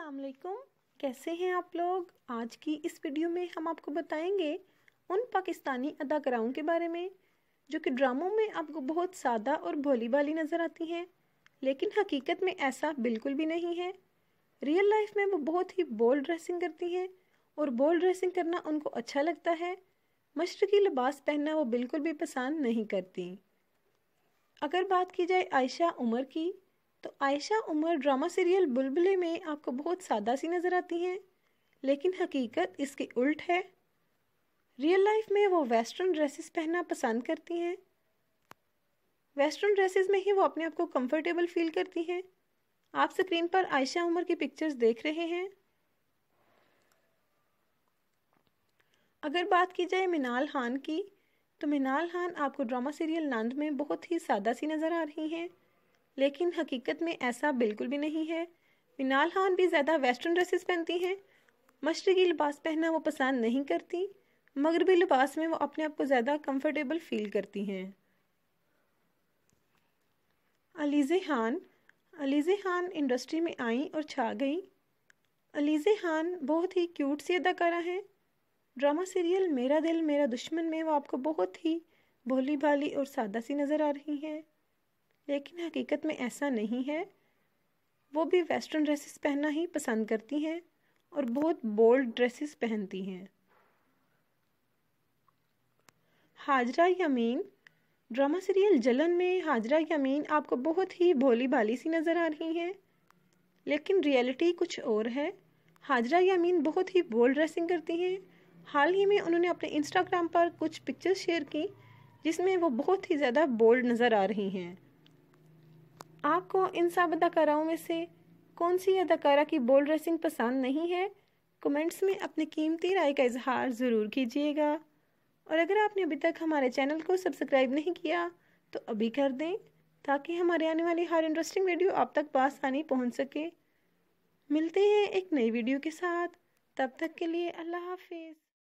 असलकुम कैसे हैं आप लोग आज की इस वीडियो में हम आपको बताएंगे उन पाकिस्तानी अदाकाराओं के बारे में जो कि ड्रामों में आपको बहुत सादा और भोली भाली नज़र आती हैं लेकिन हकीकत में ऐसा बिल्कुल भी नहीं है रियल लाइफ में वो बहुत ही बोल्ड ड्रेसिंग करती हैं और बोल्ड ड्रेसिंग करना उनको अच्छा लगता है मशरकी लिबास पहनना वो बिल्कुल भी पसंद नहीं करती अगर बात की जाए आयशा उमर की तो आयशा उमर ड्रामा सीरियल बुलबुले में आपको बहुत सादा सी नज़र आती हैं लेकिन हकीकत इसके उल्ट है रियल लाइफ में वो वेस्टर्न ड्रेसेस पहनना पसंद करती हैं वेस्टर्न ड्रेसेस में ही वो अपने आप को कंफर्टेबल फील करती हैं आप स्क्रीन पर आयशा उमर की पिक्चर्स देख रहे हैं अगर बात की जाए मिनाल खान की तो मिनाल खान आपको ड्रामा सीरियल नंद में बहुत ही सादा सी नज़र आ रही हैं लेकिन हकीकत में ऐसा बिल्कुल भी नहीं है मिनाल खान भी ज़्यादा वेस्टर्न ड्रेसेस पहनती हैं मशरकी लिबास पहनना वो पसंद नहीं करती मगरबी लिबास में वो अपने आप को ज़्यादा कंफर्टेबल फील करती हैं अलीज़े खान अलीज़े खान इंडस्ट्री में आई और छा गई अलीज़े खान बहुत ही क्यूट सी अदाकारा हैं ड्रामा सीरियल मेरा दिल मेरा दुश्मन में वो आपको बहुत ही भोली भाली और सादा सी नज़र आ रही हैं लेकिन हकीकत में ऐसा नहीं है वो भी वेस्टर्न ड्रेसेस पहनना ही पसंद करती हैं और बहुत बोल्ड ड्रेसेस पहनती हैं हाजरा यमीन ड्रामा सीरियल जलन में हाजरा यमीन आपको बहुत ही भोली भाली सी नज़र आ रही हैं लेकिन रियलिटी कुछ और है हाजरा यामीन बहुत ही बोल्ड ड्रेसिंग करती हैं हाल ही में उन्होंने अपने इंस्टाग्राम पर कुछ पिक्चर्स शेयर की जिसमें वो बहुत ही ज़्यादा बोल्ड नज़र आ रही हैं आपको इन सब अदाकाराओं में से कौन सी अदाकारा की बोल ड्रेसिंग पसंद नहीं है कमेंट्स में अपनी कीमती राय का इजहार ज़रूर कीजिएगा और अगर आपने अभी तक हमारे चैनल को सब्सक्राइब नहीं किया तो अभी कर दें ताकि हमारे आने वाली हर इंटरेस्टिंग वीडियो आप तक बासानी पहुँच सके मिलते हैं एक नई वीडियो के साथ तब तक के लिए अल्लाह हाफिज़